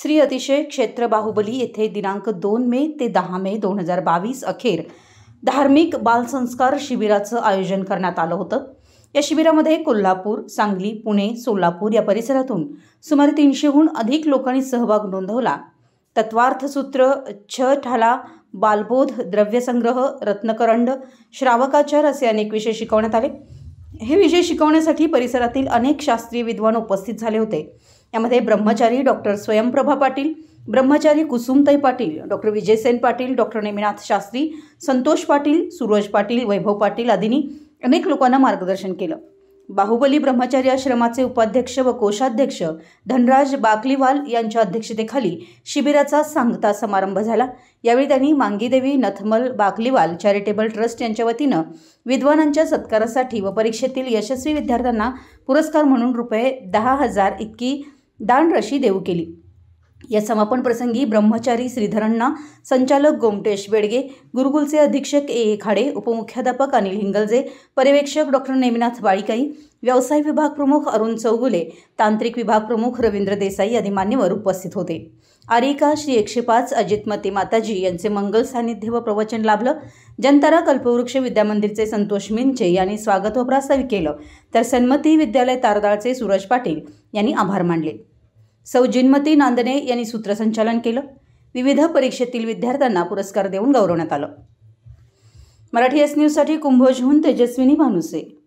श्री अतिशय क्षेत्र बाहुबली येथे दिनांक दोन मे ते दहा मे दोन हजार बावीस अखेर धार्मिक बालसंस्कार शिबिराचं आयोजन करण्यात आलं होतं या शिबिरामध्ये कोल्हापूर सांगली पुणे सोलापूर या परिसरातून सुमारे तीनशेहून अधिक लोकांनी सहभाग नोंदवला तत्वार्थसूत्र छ ठाला बालबोध द्रव्यसंग्रह रत्नकरंड श्रावकाचार असे अनेक विषय शिकवण्यात आले हे विषय शिकवण्यासाठी परिसरातील अनेक शास्त्रीय विद्वान उपस्थित झाले होते यामध्ये ब्रह्मचारी डॉक्टर स्वयंप्रभा पाटील ब्रह्मचारी कुसुमताई पाटील डॉक्टर विजयसेन पाटील डॉक्टर नेमिनाथ शास्त्री संतोष पाटील सूरज पाटील वैभव पाटील आदींनी अनेक लोकांना मार्गदर्शन केलं बाहुबली ब्रह्मचारी आश्रमाचे उपाध्यक्ष व कोषाध्यक्ष धनराज बाकलीवाल यांच्या अध्यक्षतेखाली शिबिराचा सांगता समारंभ झाला यावेळी त्यांनी मांगीदेवी नथमल बाकलीवाल चॅरिटेबल ट्रस्ट यांच्या वतीनं विद्वानांच्या सत्कारासाठी व परीक्षेतील यशस्वी विद्यार्थ्यांना पुरस्कार म्हणून रुपये दहा हजार इतकी दानरशी देऊ केली या समापन प्रसंगी ब्रह्मचारी श्रीधरांना संचालक गोमटेश बेडगे गुरुकुलचे अधीक्षक ए ए खाडे उपमुख्याध्यापक अनिल हिंगलजे पर्यवेक्षक डॉक्टर नेमिनाथ बाळीकाई व्यवसाय विभाग प्रमुख अरुण चौगुले तांत्रिक विभाग प्रमुख रवींद्र देसाई आदी मान्यवर उपस्थित होते आरिका श्री एकशे पाच अजितमती माताजी यांचे मंगल सानिध्य व प्रवचन लाभलं जनतारा कल्पवृक्ष विद्यामंदिरचे संतोष मिंचे यांनी स्वागत व प्रास्ताविक केलं तर सन्मती विद्यालय तारदाळचे सूरज पाटील यांनी आभार मानले सौ जिनमती नांदने यांनी सूत्रसंचालन केलं विविध परीक्षेतील विद्यार्थ्यांना पुरस्कार देऊन गौरवण्यात आलं मराठी एस न्यूजसाठी कुंभोजहून तेजस्विनी भानुसे